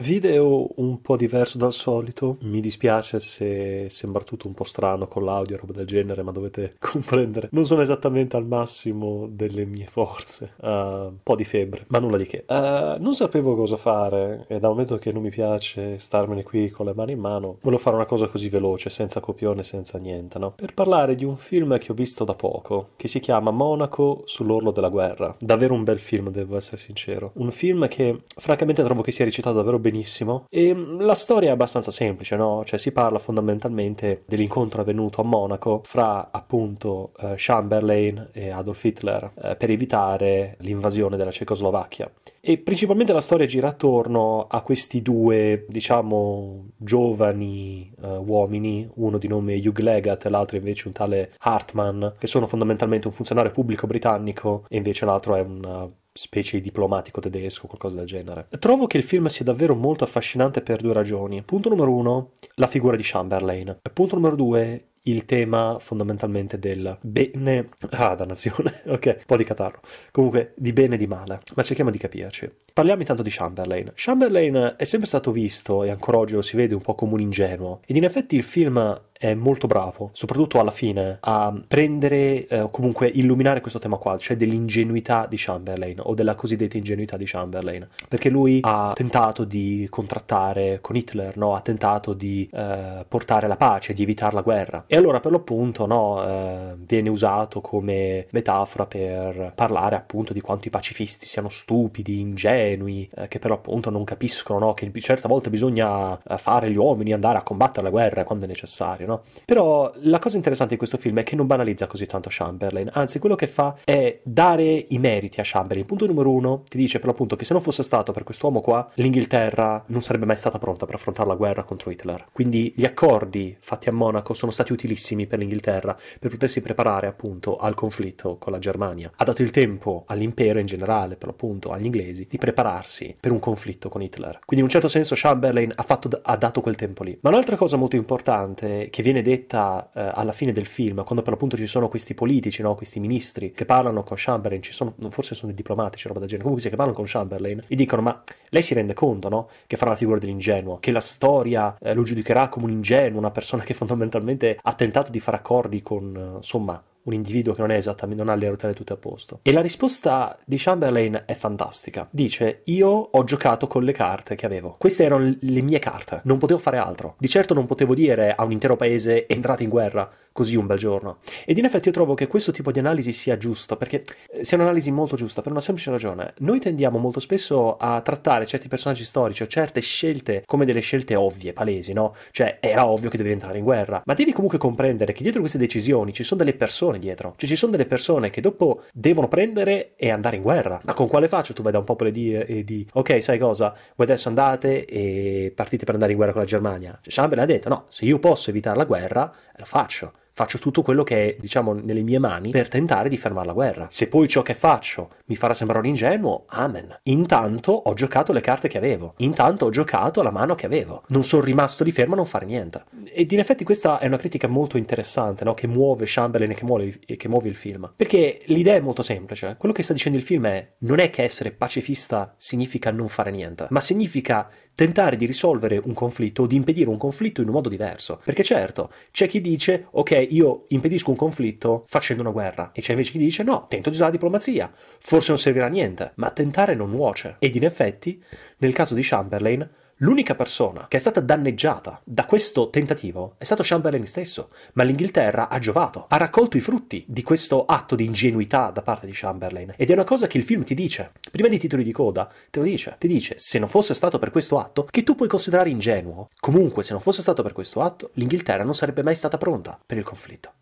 Video un po' diverso dal solito, mi dispiace se sembra tutto un po' strano con l'audio e roba del genere, ma dovete comprendere, non sono esattamente al massimo delle mie forze, uh, un po' di febbre, ma nulla di che. Uh, non sapevo cosa fare e da un momento che non mi piace starmene qui con le mani in mano, volevo fare una cosa così veloce, senza copione, senza niente, no? Per parlare di un film che ho visto da poco, che si chiama Monaco sull'orlo della guerra, davvero un bel film, devo essere sincero, un film che francamente trovo che sia recitato davvero benissimo. E mm, la storia è abbastanza semplice, no? Cioè si parla fondamentalmente dell'incontro avvenuto a Monaco fra appunto eh, Chamberlain e Adolf Hitler eh, per evitare l'invasione della Cecoslovacchia. E principalmente la storia gira attorno a questi due, diciamo, giovani eh, uomini, uno di nome Hugh Legat e l'altro invece un tale Hartman, che sono fondamentalmente un funzionario pubblico britannico e invece l'altro è un eh, specie di diplomatico tedesco, qualcosa del genere. Trovo che il film sia davvero molto affascinante per due ragioni. Punto numero uno, la figura di Chamberlain. Punto numero due, il tema fondamentalmente del bene. Ah, dannazione, ok, un po' di catarro. Comunque, di bene e di male, ma cerchiamo di capirci. Parliamo intanto di Chamberlain. Chamberlain è sempre stato visto, e ancora oggi lo si vede, un po' come un ingenuo. Ed in effetti il film è molto bravo, soprattutto alla fine, a prendere eh, comunque illuminare questo tema qua, cioè dell'ingenuità di Chamberlain o della cosiddetta ingenuità di Chamberlain, perché lui ha tentato di contrattare con Hitler, no? ha tentato di eh, portare la pace, di evitare la guerra e allora per l'appunto no, eh, viene usato come metafora per parlare appunto di quanto i pacifisti siano stupidi, ingenui, eh, che per l'appunto non capiscono no, che certe volte bisogna eh, fare gli uomini, andare a combattere la guerra quando è necessario. No? Però la cosa interessante di questo film è che non banalizza così tanto Chamberlain, anzi quello che fa è dare i meriti a Chamberlain. Punto numero uno, ti dice per l'appunto che se non fosse stato per quest'uomo qua, l'Inghilterra non sarebbe mai stata pronta per affrontare la guerra contro Hitler. Quindi gli accordi fatti a Monaco sono stati utilizzati utilissimi per l'Inghilterra per potersi preparare appunto al conflitto con la Germania. Ha dato il tempo all'impero in generale, per l'appunto agli inglesi, di prepararsi per un conflitto con Hitler. Quindi in un certo senso Chamberlain ha, fatto, ha dato quel tempo lì. Ma un'altra cosa molto importante che viene detta eh, alla fine del film, quando per l'appunto ci sono questi politici, no? questi ministri che parlano con Chamberlain, ci sono, forse sono dei diplomatici, roba del genere, comunque sì, che parlano con Chamberlain e dicono ma lei si rende conto no? che farà la figura dell'ingenuo, che la storia eh, lo giudicherà come un ingenuo, una persona che fondamentalmente ha ha tentato di fare accordi con, eh, insomma, un individuo che non è esattamente, non ha le rotelle tutte a posto. E la risposta di Chamberlain è fantastica. Dice, io ho giocato con le carte che avevo. Queste erano le mie carte, non potevo fare altro. Di certo non potevo dire a un intero paese entrate in guerra, così un bel giorno. Ed in effetti io trovo che questo tipo di analisi sia giusta, perché eh, sia un'analisi molto giusta, per una semplice ragione. Noi tendiamo molto spesso a trattare certi personaggi storici o certe scelte come delle scelte ovvie, palesi, no? Cioè, era ovvio che dovevi entrare in guerra. Ma devi comunque comprendere che dietro queste decisioni ci sono delle persone persone dietro. Cioè ci sono delle persone che dopo devono prendere e andare in guerra. Ma con quale faccia tu vai da un popolo di, e di ok, sai cosa? Voi adesso andate e partite per andare in guerra con la Germania. Cioè, Chamberlain ha detto no, se io posso evitare la guerra, eh, lo faccio faccio tutto quello che è, diciamo, nelle mie mani per tentare di fermare la guerra. Se poi ciò che faccio mi farà sembrare un ingenuo, amen. Intanto ho giocato le carte che avevo, intanto ho giocato la mano che avevo. Non sono rimasto lì fermo a non fare niente. Ed in effetti questa è una critica molto interessante, no? Che muove Chamberlain e che muove, e che muove il film. Perché l'idea è molto semplice. Quello che sta dicendo il film è non è che essere pacifista significa non fare niente, ma significa tentare di risolvere un conflitto o di impedire un conflitto in un modo diverso. Perché certo, c'è chi dice, ok, io impedisco un conflitto facendo una guerra. E c'è invece chi dice no, tento di usare la diplomazia, forse non servirà a niente, ma tentare non nuoce. Ed in effetti, nel caso di Chamberlain, L'unica persona che è stata danneggiata da questo tentativo è stato Chamberlain stesso, ma l'Inghilterra ha giovato, ha raccolto i frutti di questo atto di ingenuità da parte di Chamberlain ed è una cosa che il film ti dice, prima dei titoli di coda, te lo dice, ti dice se non fosse stato per questo atto che tu puoi considerare ingenuo, comunque se non fosse stato per questo atto l'Inghilterra non sarebbe mai stata pronta per il conflitto.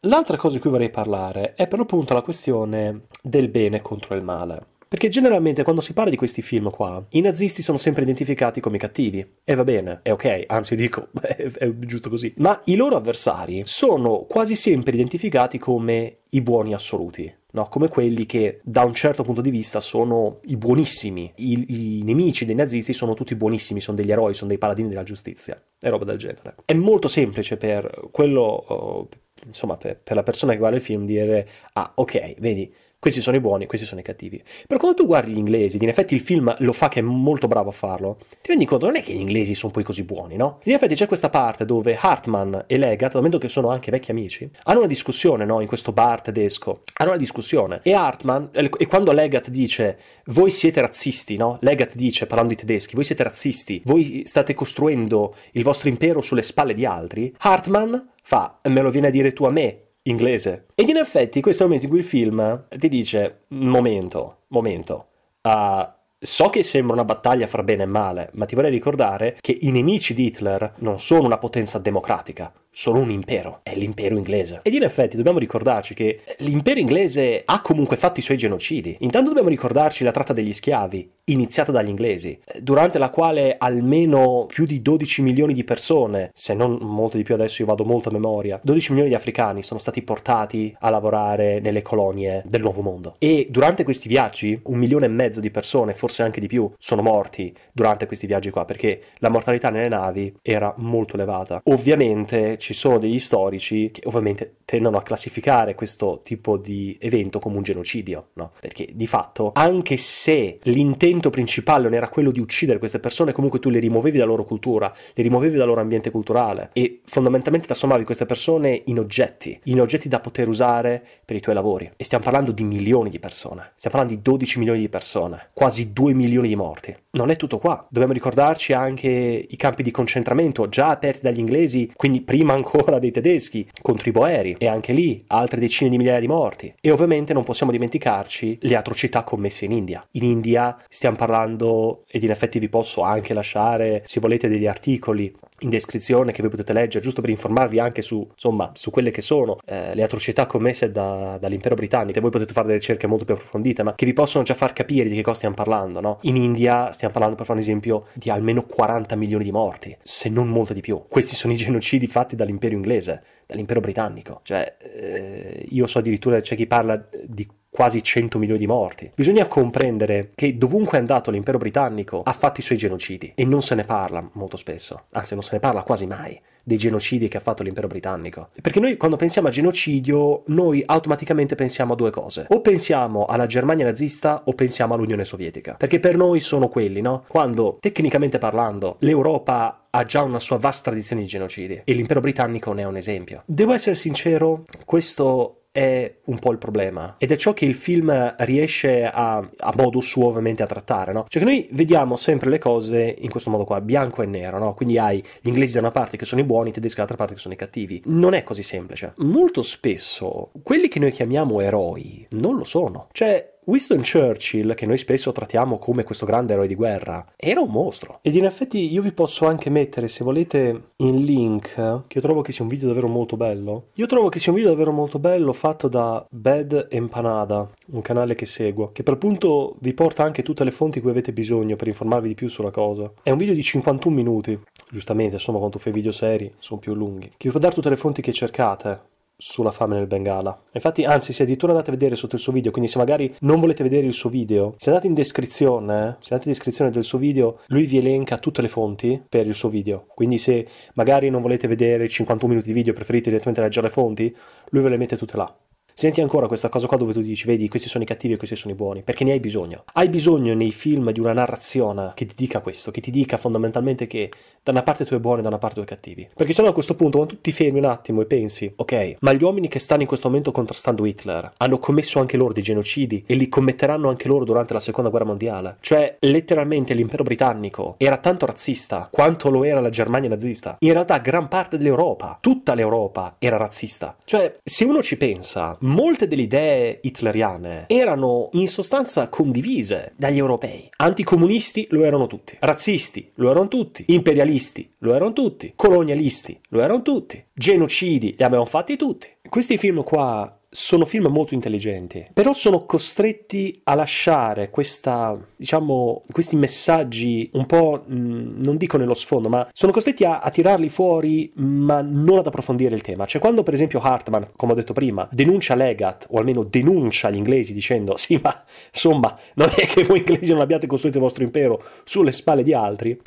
L'altra cosa di cui vorrei parlare è per l'appunto la questione del bene contro il male. Perché generalmente quando si parla di questi film qua, i nazisti sono sempre identificati come cattivi. E va bene, è ok, anzi dico, è, è giusto così. Ma i loro avversari sono quasi sempre identificati come i buoni assoluti. No, come quelli che da un certo punto di vista sono i buonissimi, I, i nemici dei nazisti sono tutti buonissimi, sono degli eroi, sono dei paladini della giustizia e roba del genere. È molto semplice per quello, oh, insomma, per, per la persona che guarda il film dire, ah ok, vedi, questi sono i buoni, questi sono i cattivi. Però quando tu guardi gli inglesi, in effetti il film lo fa che è molto bravo a farlo, ti rendi conto non è che gli inglesi sono poi così buoni, no? In effetti c'è questa parte dove Hartman e Legat, dal momento che sono anche vecchi amici, hanno una discussione, no? In questo bar tedesco. Hanno una discussione. E Hartman, e quando Legat dice, voi siete razzisti, no? Legat dice, parlando di tedeschi, voi siete razzisti, voi state costruendo il vostro impero sulle spalle di altri, Hartman fa, me lo viene a dire tu a me, inglese. Ed in effetti questo è il momento in cui il film ti dice, momento, momento, uh, So che sembra una battaglia fra bene e male, ma ti vorrei ricordare che i nemici di Hitler non sono una potenza democratica, solo un impero, è l'impero inglese. Ed in effetti dobbiamo ricordarci che eh, l'impero inglese ha comunque fatto i suoi genocidi. Intanto dobbiamo ricordarci la tratta degli schiavi, iniziata dagli inglesi, eh, durante la quale almeno più di 12 milioni di persone, se non molto di più adesso io vado molto a memoria, 12 milioni di africani sono stati portati a lavorare nelle colonie del Nuovo Mondo. E durante questi viaggi un milione e mezzo di persone, forse anche di più, sono morti durante questi viaggi qua perché la mortalità nelle navi era molto elevata. Ovviamente ci sono degli storici che ovviamente tendono a classificare questo tipo di evento come un genocidio, no? Perché di fatto, anche se l'intento principale non era quello di uccidere queste persone, comunque tu le rimuovevi dalla loro cultura, le rimuovevi dal loro ambiente culturale e fondamentalmente trasformavi queste persone in oggetti, in oggetti da poter usare per i tuoi lavori. E stiamo parlando di milioni di persone, stiamo parlando di 12 milioni di persone, quasi 2 milioni di morti. Non è tutto qua, dobbiamo ricordarci anche i campi di concentramento già aperti dagli inglesi, quindi prima prima ancora dei tedeschi, con tribù aerei e anche lì altre decine di migliaia di morti. E ovviamente non possiamo dimenticarci le atrocità commesse in India. In India stiamo parlando, ed in effetti vi posso anche lasciare, se volete, degli articoli in descrizione che voi potete leggere, giusto per informarvi anche su, insomma, su quelle che sono eh, le atrocità commesse da, dall'impero britannico. E voi potete fare delle ricerche molto più approfondite, ma che vi possono già far capire di che cosa stiamo parlando, no? In India stiamo parlando, per fare un esempio, di almeno 40 milioni di morti, se non molto di più. Questi sono i genocidi fatti dall'impero inglese, dall'impero britannico. Cioè, eh, io so addirittura c'è chi parla di quasi 100 milioni di morti. Bisogna comprendere che dovunque è andato l'impero britannico ha fatto i suoi genocidi e non se ne parla molto spesso, anzi non se ne parla quasi mai dei genocidi che ha fatto l'impero britannico. Perché noi quando pensiamo a genocidio, noi automaticamente pensiamo a due cose. O pensiamo alla Germania nazista o pensiamo all'Unione Sovietica. Perché per noi sono quelli, no? Quando, tecnicamente parlando, l'Europa ha già una sua vasta tradizione di genocidi e l'impero britannico ne è un esempio. Devo essere sincero, questo è un po' il problema ed è ciò che il film riesce a, a modo suo ovviamente a trattare, no? Cioè che noi vediamo sempre le cose in questo modo qua, bianco e nero, no? Quindi hai gli inglesi da una parte che sono i buoni, i tedeschi dall'altra parte che sono i cattivi. Non è così semplice. Molto spesso quelli che noi chiamiamo eroi non lo sono. Cioè Winston Churchill, che noi spesso trattiamo come questo grande eroe di guerra, era un mostro. Ed in effetti io vi posso anche mettere, se volete, in link, che io trovo che sia un video davvero molto bello. Io trovo che sia un video davvero molto bello fatto da Bad Empanada, un canale che seguo, che per punto vi porta anche tutte le fonti cui avete bisogno per informarvi di più sulla cosa. È un video di 51 minuti, giustamente, insomma, quando tu fai video seri sono più lunghi, che vi può dare tutte le fonti che cercate eh sulla fame nel Bengala. Infatti, anzi, se addirittura andate a vedere sotto il suo video, quindi se magari non volete vedere il suo video, se andate in descrizione, se andate in descrizione del suo video, lui vi elenca tutte le fonti per il suo video. Quindi se magari non volete vedere 51 minuti di video, preferite direttamente leggere le fonti, lui ve le mette tutte là senti ancora questa cosa qua dove tu dici, vedi, questi sono i cattivi e questi sono i buoni, perché ne hai bisogno. Hai bisogno nei film di una narrazione che ti dica questo, che ti dica fondamentalmente che da una parte tu è buono e da una parte tu è cattivi. Perché sennò a questo punto, quando tu ti fermi un attimo e pensi, ok, ma gli uomini che stanno in questo momento contrastando Hitler hanno commesso anche loro dei genocidi e li commetteranno anche loro durante la seconda guerra mondiale. Cioè, letteralmente l'impero britannico era tanto razzista quanto lo era la Germania nazista. In realtà gran parte dell'Europa, tutta l'Europa era razzista. Cioè, se uno ci pensa, molte delle idee hitleriane erano in sostanza condivise dagli europei. Anticomunisti lo erano tutti, razzisti lo erano tutti, imperialisti lo erano tutti, colonialisti lo erano tutti, genocidi li abbiamo fatti tutti. Questi film qua sono film molto intelligenti, però sono costretti a lasciare questa, diciamo, questi messaggi un po', mh, mm, non dico nello sfondo, ma sono costretti a, a, tirarli fuori, ma non ad approfondire il tema. Cioè, quando per esempio Hartman, come ho detto prima, denuncia Legat, o almeno denuncia gli inglesi dicendo, sì, ma insomma, non è che voi inglesi non abbiate costruito il vostro impero sulle spalle di altri,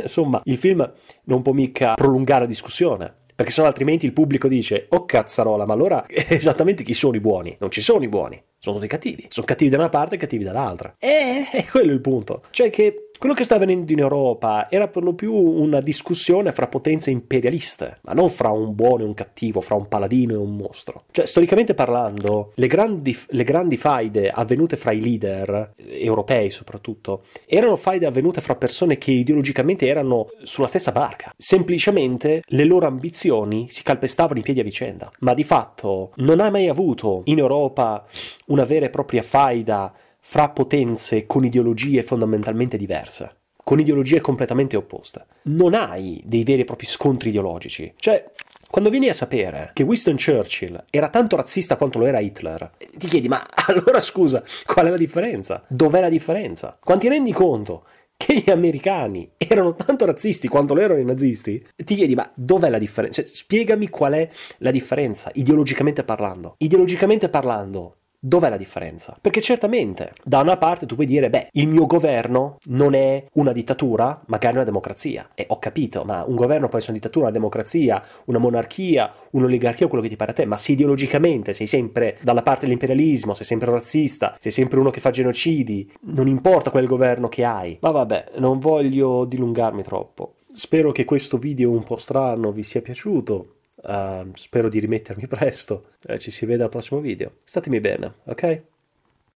insomma, il film non può mica prolungare la discussione perché sennò altrimenti il pubblico dice, oh cazzarola, ma allora esattamente chi sono i buoni? Non ci sono i buoni sono tutti cattivi. Sono cattivi da una parte e cattivi dall'altra. E è quello il punto. Cioè che quello che sta avvenendo in Europa era per lo più una discussione fra potenze imperialiste, ma non fra un buono e un cattivo, fra un paladino e un mostro. Cioè, storicamente parlando, le grandi, le grandi faide avvenute fra i leader, eh, europei soprattutto, erano faide avvenute fra persone che ideologicamente erano sulla stessa barca. Semplicemente le loro ambizioni si calpestavano i piedi a vicenda, ma di fatto non hai mai avuto in Europa una vera e propria faida fra potenze con ideologie fondamentalmente diverse con ideologie completamente opposte. Non hai dei veri e propri scontri ideologici. Cioè, quando vieni a sapere che Winston Churchill era tanto razzista quanto lo era Hitler, ti chiedi, ma allora scusa, qual è la differenza? Dov'è la differenza? Quando ti rendi conto che gli americani erano tanto razzisti quanto lo erano i nazisti, ti chiedi ma dov'è la differenza? Cioè, spiegami qual è la differenza ideologicamente parlando. Ideologicamente parlando, Dov'è la differenza? Perché certamente da una parte tu puoi dire, beh, il mio governo non è una dittatura, magari una democrazia. E ho capito, ma un governo può essere una dittatura, una democrazia, una monarchia, un'oligarchia quello che ti pare a te, ma se ideologicamente sei sempre dalla parte dell'imperialismo, sei sempre un razzista, sei sempre uno che fa genocidi, non importa quel governo che hai. Ma vabbè, non voglio dilungarmi troppo. Spero che questo video un po' strano vi sia piaciuto. Ehm, spero di rimettermi presto. Eh, ci si vede al prossimo video. Statemi bene, ok?